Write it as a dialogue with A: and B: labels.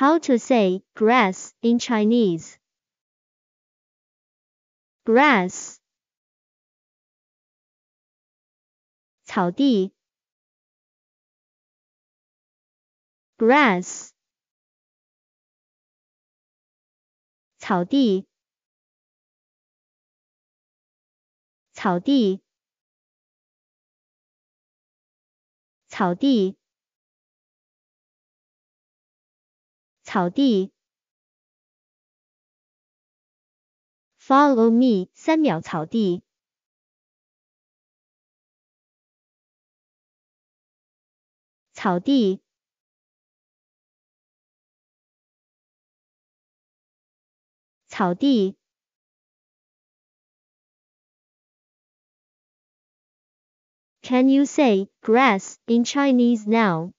A: How to say grass in Chinese. Grass. 草地 grass 草地.草地。Follow me，三秒草地。草地。草地。Can you say grass in Chinese now?